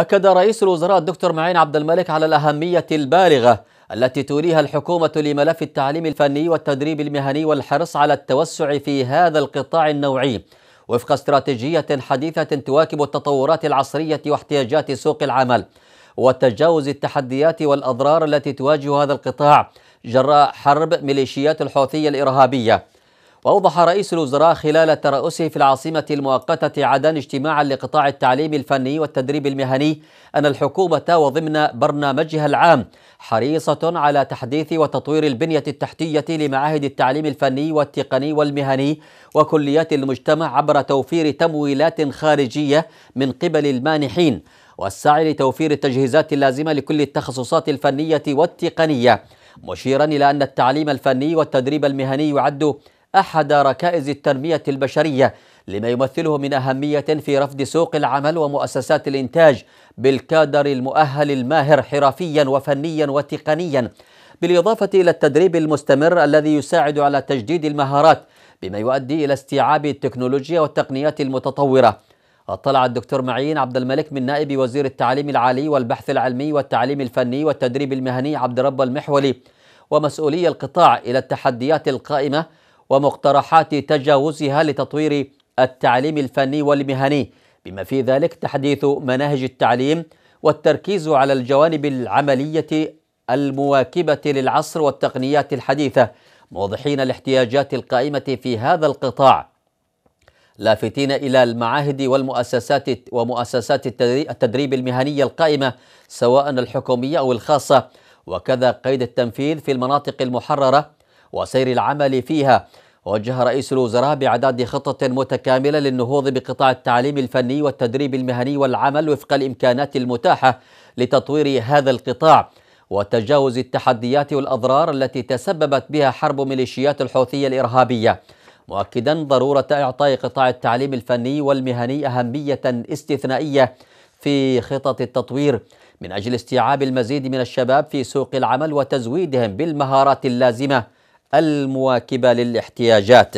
أكد رئيس الوزراء الدكتور معين عبد الملك على الأهمية البالغة التي توليها الحكومة لملف التعليم الفني والتدريب المهني والحرص على التوسع في هذا القطاع النوعي وفق استراتيجية حديثة تواكب التطورات العصرية واحتياجات سوق العمل وتجاوز التحديات والأضرار التي تواجه هذا القطاع جراء حرب ميليشيات الحوثية الإرهابية وأوضح رئيس الوزراء خلال ترأسه في العاصمة المؤقتة عدن اجتماعا لقطاع التعليم الفني والتدريب المهني أن الحكومة وضمن برنامجها العام حريصة على تحديث وتطوير البنية التحتية لمعاهد التعليم الفني والتقني والمهني وكليات المجتمع عبر توفير تمويلات خارجية من قبل المانحين والسعي لتوفير التجهيزات اللازمة لكل التخصصات الفنية والتقنية مشيرا إلى أن التعليم الفني والتدريب المهني يعد أحد ركائز التنمية البشرية لما يمثله من أهمية في رفض سوق العمل ومؤسسات الإنتاج بالكادر المؤهل الماهر حرفيا وفنيا وتقنيا بالإضافة إلى التدريب المستمر الذي يساعد على تجديد المهارات بما يؤدي إلى استيعاب التكنولوجيا والتقنيات المتطورة اطلع الدكتور معين عبد الملك من نائب وزير التعليم العالي والبحث العلمي والتعليم الفني والتدريب المهني عبد رب المحولي ومسؤولي القطاع إلى التحديات القائمة ومقترحات تجاوزها لتطوير التعليم الفني والمهني بما في ذلك تحديث مناهج التعليم والتركيز على الجوانب العملية المواكبة للعصر والتقنيات الحديثة موضحين الاحتياجات القائمة في هذا القطاع لافتين إلى المعاهد والمؤسسات ومؤسسات التدريب المهني القائمة سواء الحكومية أو الخاصة وكذا قيد التنفيذ في المناطق المحررة وسير العمل فيها وجه رئيس الوزراء بإعداد خطة متكاملة للنهوض بقطاع التعليم الفني والتدريب المهني والعمل وفق الإمكانات المتاحة لتطوير هذا القطاع وتجاوز التحديات والأضرار التي تسببت بها حرب ميليشيات الحوثية الإرهابية مؤكدا ضرورة إعطاء قطاع التعليم الفني والمهني أهمية استثنائية في خطط التطوير من أجل استيعاب المزيد من الشباب في سوق العمل وتزويدهم بالمهارات اللازمة المواكبة للاحتياجات